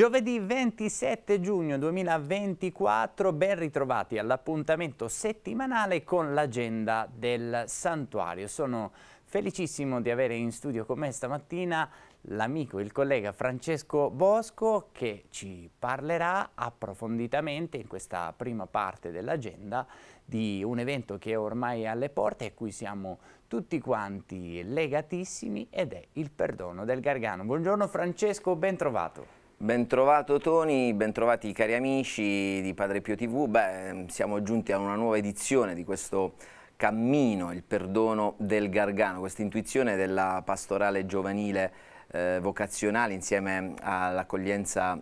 Giovedì 27 giugno 2024, ben ritrovati all'appuntamento settimanale con l'agenda del santuario. Sono felicissimo di avere in studio con me stamattina l'amico, il collega Francesco Bosco che ci parlerà approfonditamente in questa prima parte dell'agenda di un evento che è ormai alle porte e a cui siamo tutti quanti legatissimi ed è il perdono del Gargano. Buongiorno Francesco, ben trovato. Bentrovato Toni, bentrovati cari amici di Padre Pio TV. Beh, siamo giunti a una nuova edizione di questo cammino, il perdono del Gargano, questa intuizione della pastorale giovanile eh, vocazionale insieme all'accoglienza,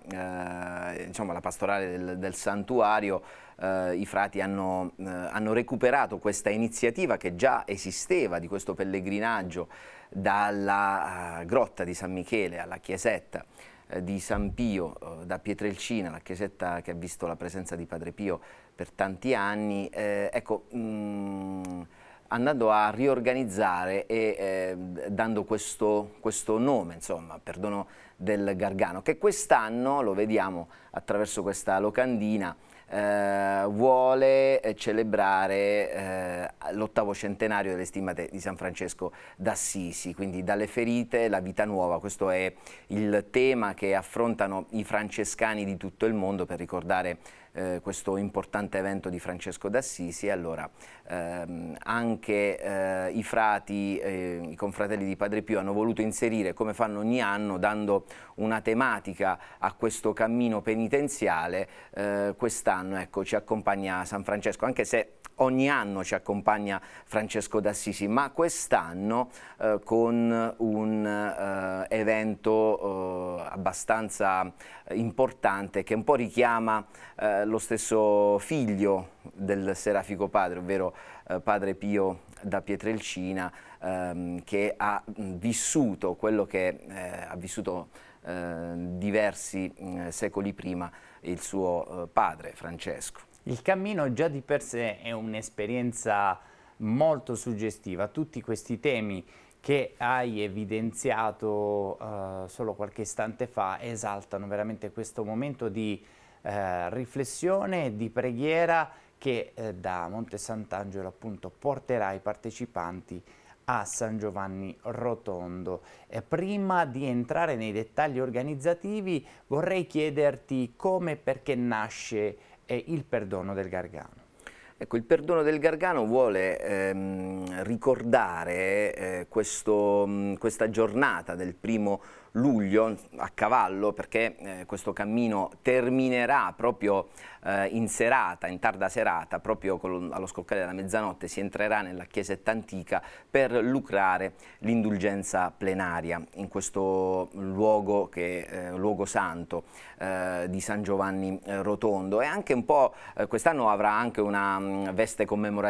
eh, diciamo alla pastorale del, del santuario, eh, i frati hanno, eh, hanno recuperato questa iniziativa che già esisteva di questo pellegrinaggio dalla eh, grotta di San Michele alla chiesetta eh, di San Pio eh, da Pietrelcina, la chiesetta che ha visto la presenza di Padre Pio per tanti anni, eh, ecco, mh, mm, andando a riorganizzare e eh, dando questo, questo nome, insomma, perdono del Gargano, che quest'anno, lo vediamo attraverso questa locandina, eh, vuole eh, celebrare eh, l'ottavo centenario delle stimate di San Francesco d'Assisi, quindi dalle ferite la vita nuova, questo è il tema che affrontano i francescani di tutto il mondo per ricordare eh, questo importante evento di Francesco d'Assisi. Allora, ehm, anche eh, i frati, eh, i confratelli di Padre Pio hanno voluto inserire, come fanno ogni anno, dando una tematica a questo cammino penitenziale, eh, quest'anno ecco, ci accompagna San Francesco, anche se ogni anno ci accompagna Francesco d'Assisi, ma quest'anno eh, con un eh, evento abbastanza importante che un po' richiama eh, lo stesso figlio del serafico padre, ovvero eh, padre Pio da Pietrelcina, ehm, che ha vissuto quello che eh, ha vissuto eh, diversi secoli prima il suo eh, padre Francesco. Il cammino già di per sé è un'esperienza molto suggestiva, tutti questi temi che hai evidenziato uh, solo qualche istante fa esaltano veramente questo momento di uh, riflessione, di preghiera che uh, da Monte Sant'Angelo appunto porterà i partecipanti a San Giovanni Rotondo. Eh, prima di entrare nei dettagli organizzativi vorrei chiederti come e perché nasce eh, il perdono del Gargano. Ecco, il perdono del Gargano vuole ehm, ricordare eh, questo, mh, mm, questa giornata del primo luglio a cavallo perché eh, questo cammino terminerà proprio eh, in serata, in tarda serata, proprio con, allo scoccare della mezzanotte si entrerà nella chiesetta antica per lucrare l'indulgenza plenaria in questo luogo, che, eh, luogo santo eh, di San Giovanni eh, Rotondo e anche un po' eh, quest'anno avrà anche una mh, mm, veste commemorativa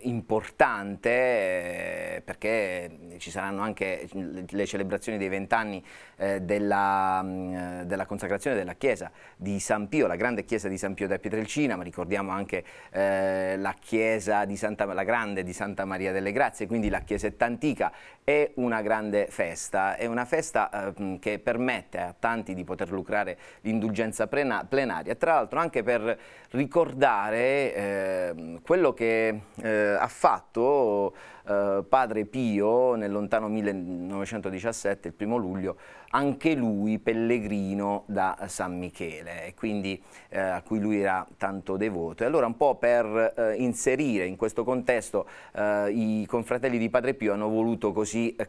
importante perché ci saranno anche le, le celebrazioni celebrazione dei vent'anni eh, della, mm, eh, della, consacrazione della chiesa di San Pio, la grande chiesa di San Pio da Pietrelcina, ma ricordiamo anche eh, la chiesa di Santa, la grande di Santa Maria delle Grazie, quindi la chiesetta antica è una grande festa, è una festa eh, che permette a tanti di poter lucrare l'indulgenza plenaria, tra l'altro anche per ricordare eh, quello che eh, ha fatto eh, padre Pio nel lontano 1917, il primo luglio, anche lui pellegrino da San Michele, quindi, eh, a cui lui era tanto devoto. E allora un po' per eh, inserire in questo contesto eh, i confratelli di Padre Pio hanno voluto così eh,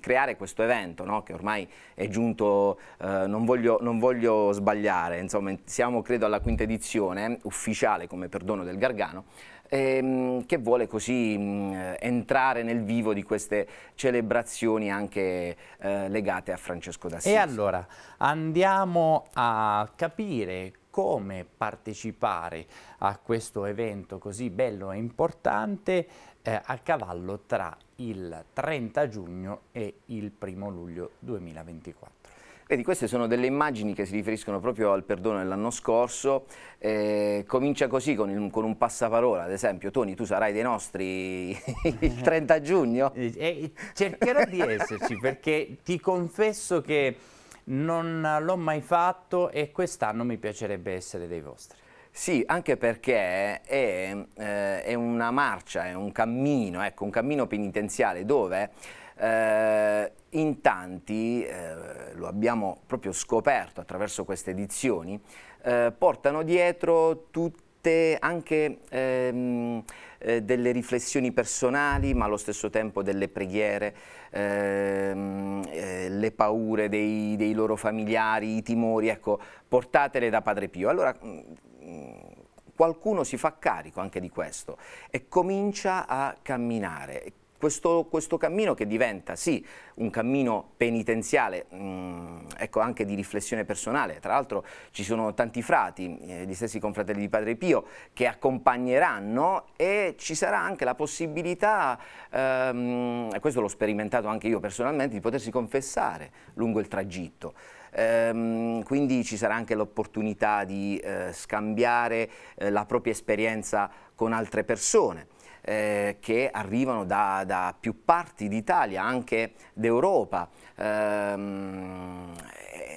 creare questo evento, no? che ormai è giunto, eh, non voglio, non, voglio, sbagliare, insomma siamo credo alla quinta edizione ufficiale come perdono del Gargano, ehm, che vuole così mh, mm, entrare nel vivo di queste celebrazioni anche eh, legate a Francesco d'Assisi. E allora andiamo a capire come partecipare a questo evento così bello e importante eh, a cavallo tra il 30 giugno e il 1 luglio 2024. Vedi, queste sono delle immagini che si riferiscono proprio al perdono dell'anno scorso. Eh, comincia così con, il, con, un passaparola, ad esempio, Toni, tu sarai dei nostri il 30 giugno? Eh, cercherò di esserci perché ti confesso che non l'ho mai fatto e quest'anno mi piacerebbe essere dei vostri. Sì, anche perché è, eh, è una marcia, è un cammino, ecco, un cammino penitenziale dove eh, in tanti, eh, lo abbiamo proprio scoperto attraverso queste edizioni, eh, portano dietro tutte anche ehm, eh, delle riflessioni personali ma allo stesso tempo delle preghiere, ehm, eh, le paure dei, dei, loro familiari, i timori, ecco, portatele da Padre Pio. Allora mm, mm, qualcuno si fa carico anche di questo e comincia a camminare, questo, questo cammino che diventa sì un cammino penitenziale, mh, mm, ecco anche di riflessione personale, tra l'altro ci sono tanti frati, eh, gli stessi confratelli di Padre Pio, che accompagneranno e ci sarà anche la possibilità, ehm, e questo l'ho sperimentato anche io personalmente, di potersi confessare lungo il tragitto. Ehm, quindi ci sarà anche l'opportunità di eh, scambiare eh, la propria esperienza con altre persone eh, che arrivano da, da più parti d'Italia, anche d'Europa. Ehm,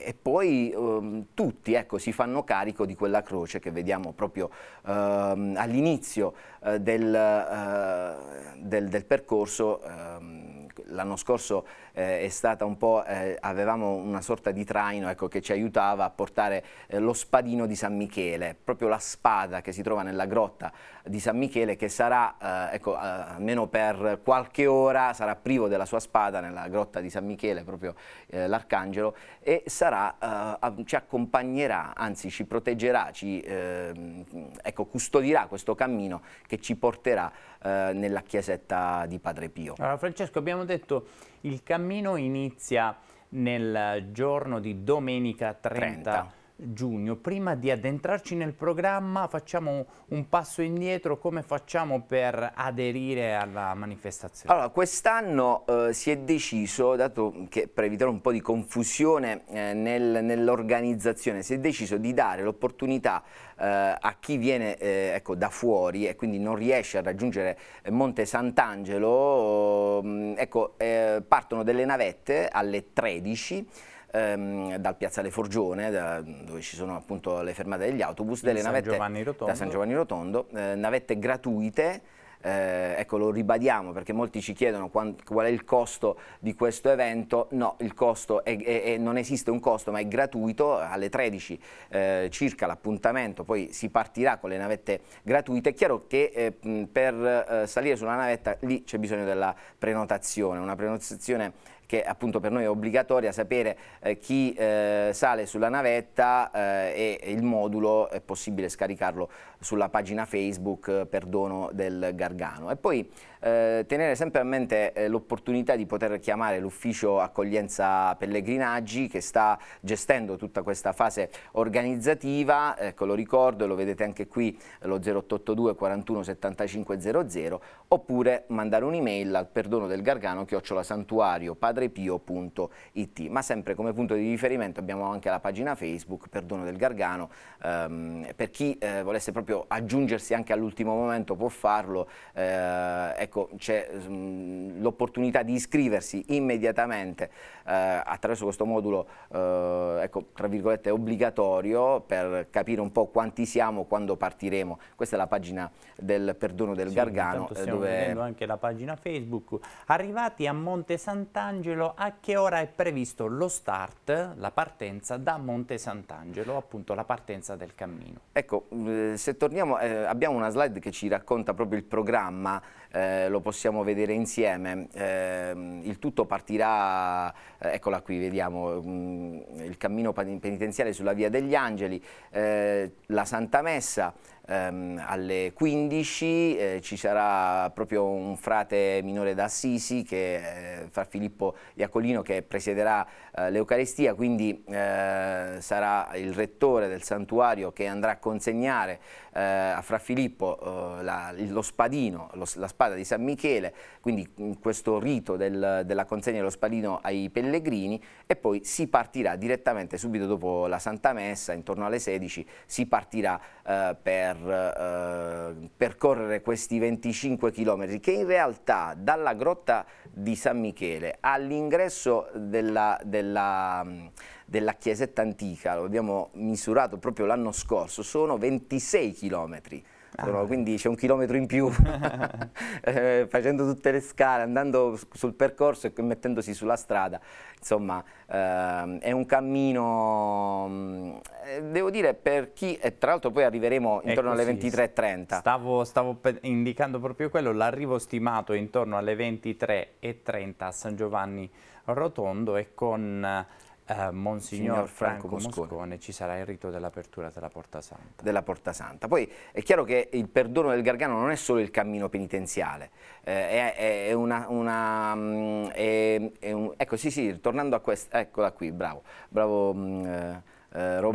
e poi um, tutti ecco, si fanno carico di quella croce che vediamo proprio uh, all'inizio uh, del, uh, del, del, percorso. Um, l'anno scorso eh, è stata un po', eh, avevamo una sorta di traino ecco, che ci aiutava a portare eh, lo spadino di San Michele, proprio la spada che si trova nella grotta di San Michele che sarà, eh, ecco, eh, almeno per qualche ora, sarà privo della sua spada nella grotta di San Michele, proprio eh, l'Arcangelo, e sarà, ci accompagnerà, anzi ci proteggerà, ci ehm, ecco, custodirà questo cammino che ci porterà nella chiesetta di Padre Pio. Allora Francesco abbiamo detto detto, il cammino inizia nel giorno di domenica 30. 30 giugno. Prima di addentrarci nel programma facciamo un passo indietro, come facciamo per aderire alla manifestazione? Allora, quest'anno eh, si è deciso, dato che per evitare un po' di confusione eh, nel, nell'organizzazione, si è deciso di dare l'opportunità eh, a chi viene eh, ecco, da fuori e quindi non riesce a raggiungere Monte Sant'Angelo, mm, ecco, eh, partono delle navette alle 13 ehm, dal Piazzale Forgione, da, dove ci sono appunto le fermate degli autobus, delle San navette da San Giovanni Rotondo, eh, navette gratuite. Eh, ecco, lo ribadiamo perché molti ci chiedono qual è il costo di questo evento. No, il costo è, è, è, non esiste un costo, ma è gratuito. Alle 13 eh, circa l'appuntamento, poi si partirà con le navette gratuite. È chiaro che eh, per eh, salire sulla navetta lì c'è bisogno della prenotazione, una prenotazione che appunto per noi è obbligatoria, sapere eh, chi eh, sale sulla navetta eh, e il modulo è possibile scaricarlo sulla pagina Facebook eh, Perdono del Gargano. E poi eh, tenere sempre a mente eh, l'opportunità di poter chiamare l'ufficio accoglienza pellegrinaggi che sta gestendo tutta questa fase organizzativa, ecco lo ricordo, lo vedete anche qui, lo 0882 41 75 00, oppure mandare un'email al perdono del Gargano chiocciolasantuariopadrepio.it. Ma sempre come punto di riferimento abbiamo anche la pagina Facebook, perdono del Gargano, ehm, per chi eh, volesse proprio esempio aggiungersi anche all'ultimo momento può farlo, eh, ecco, c'è mm, l'opportunità di iscriversi immediatamente eh, attraverso questo modulo eh, ecco, tra virgolette obbligatorio per capire un po' quanti siamo quando partiremo. Questa è la pagina del perdono del sì, Gargano. Eh, stiamo dove... vedendo anche la pagina Facebook. Arrivati a Monte Sant'Angelo, a che ora è previsto lo start, la partenza da Monte Sant'Angelo, appunto la partenza del cammino? Ecco, mm, se torniamo, eh, abbiamo una slide che ci racconta proprio il programma eh, lo possiamo vedere insieme. Eh, il tutto partirà, eh, eccola qui, vediamo, mh, mm, il cammino penitenziale sulla Via degli Angeli, eh, la Santa Messa, Um, alle 15 eh, ci sarà proprio un frate minore d'Assisi che eh, fra Filippo Iacolino che presiederà eh, l'Eucarestia quindi sarà il rettore del santuario che andrà a consegnare a Fra Filippo la, lo spadino, lo, la spada spada di San Michele, quindi questo rito del, della consegna dello spadino ai pellegrini e poi si partirà direttamente subito dopo la Santa Messa, intorno alle 16, si partirà eh, per eh, percorrere questi 25 km che in realtà dalla grotta di San Michele all'ingresso della, della della chiesetta antica, lo abbiamo misurato proprio l'anno scorso, sono 26 chilometri sono, ah. quindi c'è un chilometro in più eh, facendo tutte le scale, andando sul percorso e mettendosi sulla strada, insomma eh, è un cammino, mm, eh, devo dire per chi, e tra l'altro poi arriveremo ecco, intorno alle 23.30. Stavo, stavo indicando proprio quello, l'arrivo stimato è intorno alle 23.30 a San Giovanni Rotondo e con eh, Monsignor Franco, Franco Moscone. Moscone. ci sarà il rito dell'apertura della Porta Santa. Della Porta Santa. Poi è chiaro che il perdono del Gargano non è solo il cammino penitenziale, eh, è, è, una... una mm, è, è un, ecco, sì, sì, tornando a questa... Eccola qui, bravo, bravo mm, eh, eh, Roberto,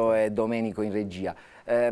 Roberto, e Domenico in regia. Eh,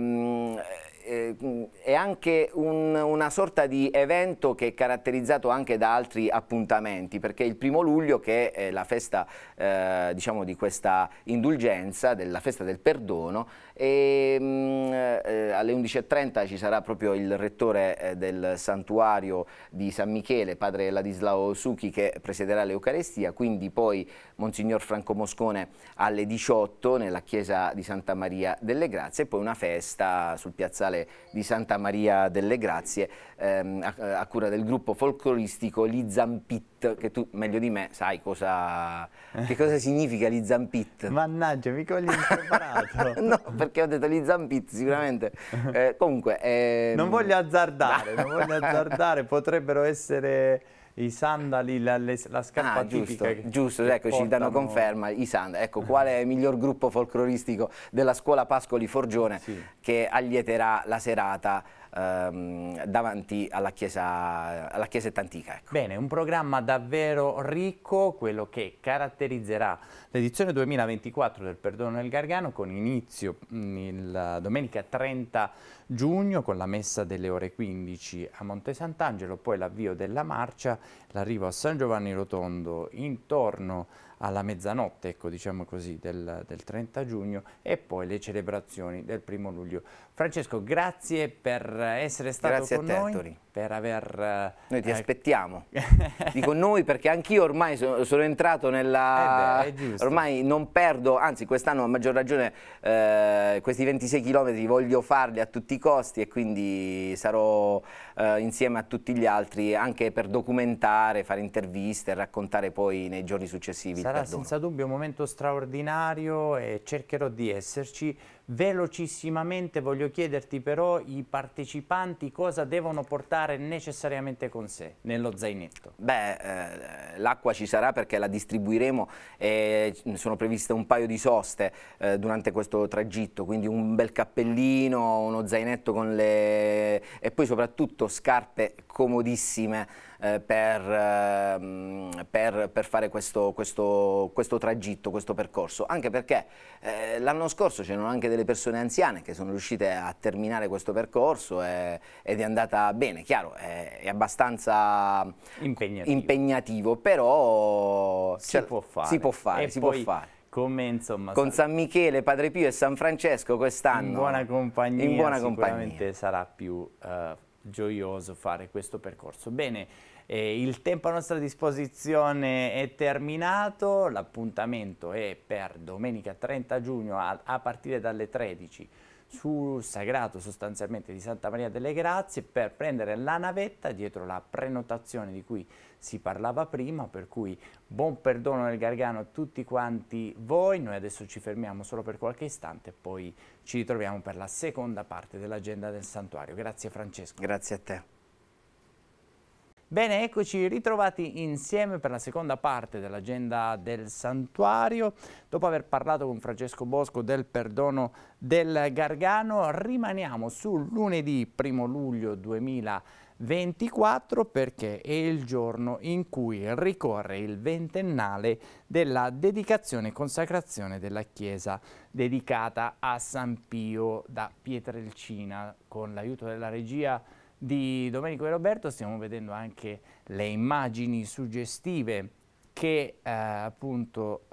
eh, è anche un, una sorta di evento che è caratterizzato anche da altri appuntamenti, perché il primo luglio, che è la festa eh, diciamo di questa indulgenza, della festa del perdono, e, mh, mm, eh, alle 11.30 ci sarà proprio il rettore eh, del santuario di San Michele, padre Ladislao Succhi, che presiderà l'Eucarestia, quindi poi Monsignor Franco Moscone alle 18 nella chiesa di Santa Maria delle Grazie e poi una festa sul piazzale Cattedrale di Santa Maria delle Grazie ehm, a, a, cura del gruppo folcloristico Li Zampit, che tu meglio di me sai cosa, che cosa significa Li Zampit. Mannaggia, mi cogli impreparato. no, perché ho detto Li Zampit sicuramente. Eh, comunque... Ehm... Non voglio azzardare, non voglio azzardare, potrebbero essere i sandali, la, le, la scarpa ah, giusto, tipica. Giusto, ecco, portano... ci danno conferma i sandali. Ecco, qual è il miglior gruppo folcloristico della scuola Pascoli Forgione sì. che allieterà la serata ehm, davanti alla chiesa, alla chiesetta antica. Ecco. Bene, un programma davvero ricco, quello che caratterizzerà l'edizione 2024 del Perdono del Gargano con inizio mm, il, domenica 30 giugno con la messa delle ore 15 a Monte Sant'Angelo, poi l'avvio della marcia, l'arrivo a San Giovanni Rotondo intorno a alla mezzanotte, ecco, diciamo così, del, del 30 giugno e poi le celebrazioni del primo luglio. Francesco, grazie per essere stato grazie con noi. Grazie Per aver... Noi ti eh, aspettiamo. Dico noi perché anch'io ormai sono, sono, entrato nella... Eh beh, ormai non perdo, anzi quest'anno a maggior ragione eh, questi 26 km voglio farli a tutti i costi e quindi sarò eh, insieme a tutti gli altri anche per documentare, fare interviste e raccontare poi nei giorni successivi. Sì Sarà perdono. senza dubbio un momento straordinario e cercherò di esserci Velocissimamente voglio chiederti però i partecipanti cosa devono portare necessariamente con sé nello zainetto. Beh, eh, l'acqua ci sarà perché la distribuiremo e sono previste un paio di soste eh, durante questo tragitto, quindi un bel cappellino, uno zainetto con le... e poi soprattutto scarpe comodissime eh, per, ehm, per, per, fare questo, questo, questo, tragitto, questo percorso, anche perché eh, l'anno scorso c'erano anche delle delle persone anziane che sono riuscite a terminare questo percorso e, ed è andata bene, chiaro, è, è abbastanza impegnativo. impegnativo, però si, cioè, può fare. si può fare. Si poi... può fare. Come, insomma, con San Michele, Padre Pio e San Francesco quest'anno in buona compagnia, in buona compagnia. sarà più uh, gioioso fare questo percorso. Bene, eh, il tempo a nostra disposizione è terminato, l'appuntamento è per domenica 30 giugno a, a partire dalle 13 sul sagrato sostanzialmente di Santa Maria delle Grazie per prendere la navetta dietro la prenotazione di cui si parlava prima, per cui buon perdono nel Gargano a tutti quanti voi, noi adesso ci fermiamo solo per qualche istante e poi ci ritroviamo per la seconda parte dell'agenda del santuario. Grazie Francesco. Grazie a te. Bene, eccoci ritrovati insieme per la seconda parte dell'agenda del santuario. Dopo aver parlato con Francesco Bosco del perdono del Gargano, rimaniamo sul lunedì 1 luglio 2024 perché è il giorno in cui ricorre il ventennale della dedicazione e consacrazione della chiesa dedicata a San Pio da Pietrelcina con l'aiuto della regia di Domenico e Roberto stiamo vedendo anche le immagini suggestive che eh, appunto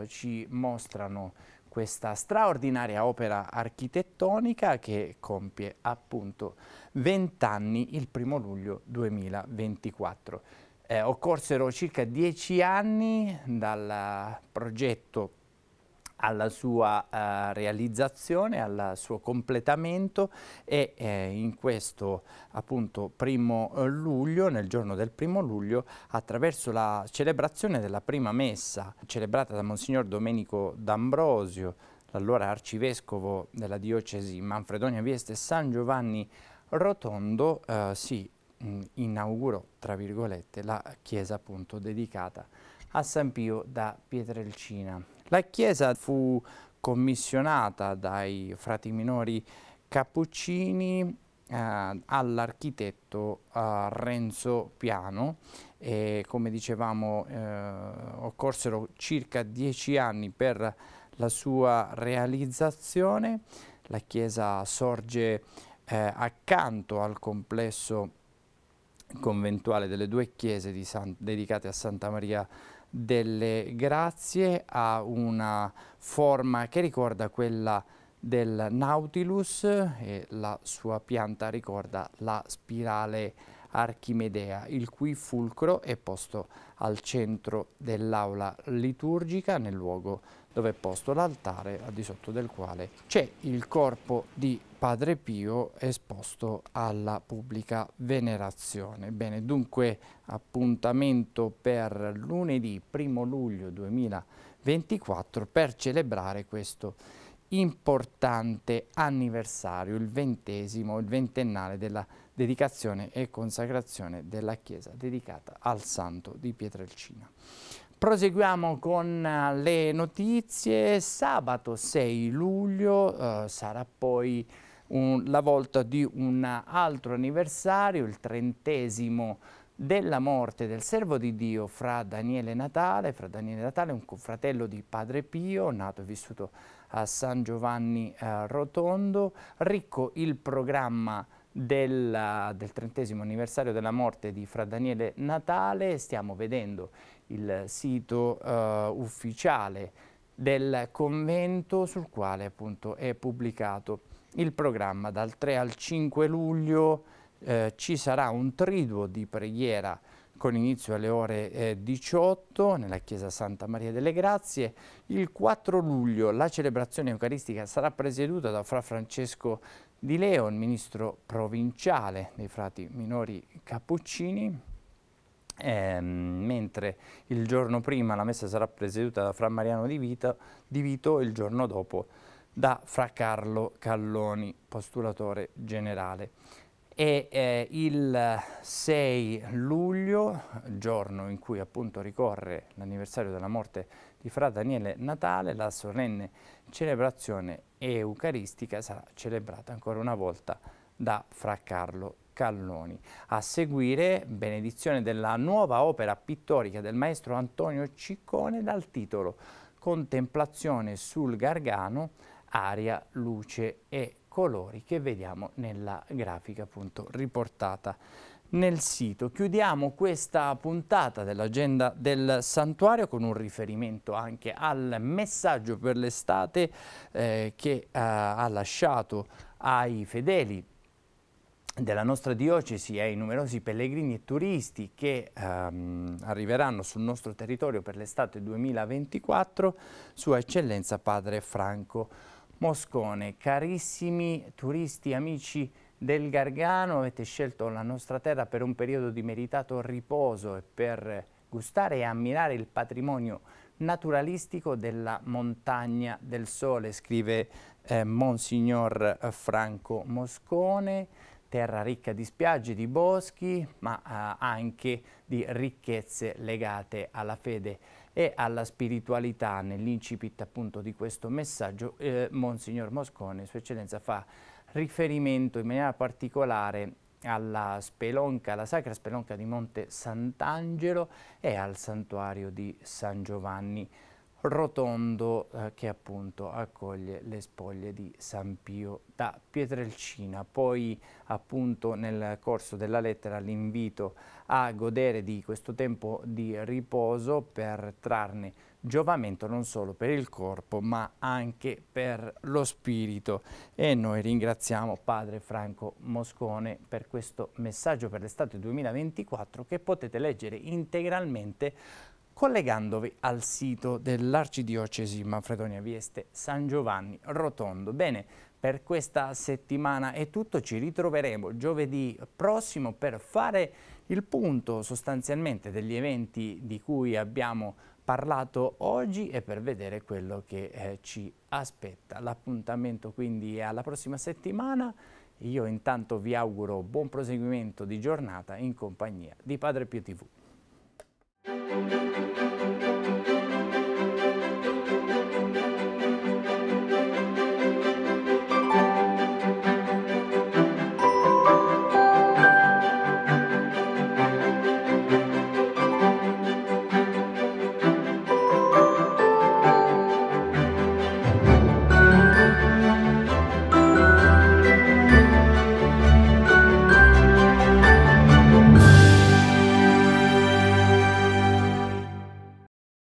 eh, ci mostrano questa straordinaria opera architettonica che compie appunto 20 anni il 1 luglio 2024. Eh, occorsero circa 10 anni dal progetto alla sua uh, realizzazione, al suo completamento e eh, in questo appunto primo eh, luglio, nel giorno del primo luglio, attraverso la celebrazione della prima messa celebrata da Monsignor Domenico D'Ambrosio, l'allora arcivescovo della diocesi Manfredonia Vieste San Giovanni Rotondo, eh, si mh, mm, inaugurò, tra virgolette, la chiesa appunto dedicata a San Pio da Pietrelcina. La chiesa fu commissionata dai frati minori cappuccini eh, all'architetto eh, Renzo Piano e come dicevamo eh, occorsero circa dieci anni per la sua realizzazione. La chiesa sorge eh, accanto al complesso conventuale delle due chiese San, dedicate a Santa Maria delle grazie ha una forma che ricorda quella del Nautilus e la sua pianta ricorda la spirale Archimedea, il cui fulcro è posto al centro dell'aula liturgica nel luogo dove è posto l'altare al di sotto del quale c'è il corpo di Padre Pio esposto alla pubblica venerazione. Bene, dunque appuntamento per lunedì 1 luglio 2024 per celebrare questo importante anniversario, il ventesimo, il ventennale della dedicazione e consacrazione della chiesa dedicata al santo di Pietrelcina. Proseguiamo con eh, le notizie. Sabato 6 luglio eh, sarà poi un, la volta di un altro anniversario, il trentesimo della morte del servo di Dio fra Daniele Natale, fra Daniele Natale, un confratello di Padre Pio, nato e vissuto a San Giovanni eh, Rotondo, ricco il programma della, del trentesimo anniversario della morte di Fra Daniele Natale, stiamo vedendo il sito uh, ufficiale del convento sul quale appunto è pubblicato il programma. Dal 3 al 5 luglio eh, ci sarà un triduo di preghiera con inizio alle ore eh, 18 nella chiesa Santa Maria delle Grazie. Il 4 luglio la celebrazione eucaristica sarà presieduta da Fra Francesco di Leo, il ministro provinciale dei frati minori cappuccini, eh, mentre il giorno prima la messa sarà presieduta da Fra Mariano Di, Vita, di Vito e il giorno dopo da Fra Carlo Calloni, postulatore generale. E eh, il 6 luglio, giorno in cui appunto ricorre l'anniversario della morte di Fra Daniele Natale, la solenne celebrazione eucaristica sarà celebrata ancora una volta da Fra Carlo Calloni. A seguire benedizione della nuova opera pittorica del maestro Antonio Ciccone dal titolo Contemplazione sul Gargano, aria, luce e colori che vediamo nella grafica appunto riportata nel sito. Chiudiamo questa puntata dell'agenda del santuario con un riferimento anche al messaggio per l'estate eh, che eh, ha lasciato ai fedeli della nostra diocesi e ai numerosi pellegrini e turisti che ehm, arriveranno sul nostro territorio per l'estate 2024, Sua Eccellenza Padre Franco Moscone. Carissimi turisti, amici del Gargano, avete scelto la nostra terra per un periodo di meritato riposo e per gustare e ammirare il patrimonio naturalistico della Montagna del Sole, scrive eh, Monsignor Franco Moscone, terra ricca di spiagge, di boschi, ma eh, anche di ricchezze legate alla fede e alla spiritualità. Nell'incipit appunto di questo messaggio, eh, Monsignor Moscone, Sua Eccellenza, fa riferimento in maniera particolare alla spelonca, alla sacra spelonca di Monte Sant'Angelo e al santuario di San Giovanni rotondo eh, che appunto accoglie le spoglie di San Pio da Pietrelcina. Poi appunto nel corso della lettera l'invito a godere di questo tempo di riposo per trarne giovamento non solo per il corpo ma anche per lo spirito e noi ringraziamo padre Franco Moscone per questo messaggio per l'estate 2024 che potete leggere integralmente collegandovi al sito dell'Arcidiocesi Manfredonia Vieste San Giovanni Rotondo. Bene, per questa settimana è tutto, ci ritroveremo giovedì prossimo per fare il punto sostanzialmente degli eventi di cui abbiamo parlato oggi e per vedere quello che eh, ci aspetta. L'appuntamento quindi è alla prossima settimana. Io intanto vi auguro buon proseguimento di giornata in compagnia di Padre Pio TV.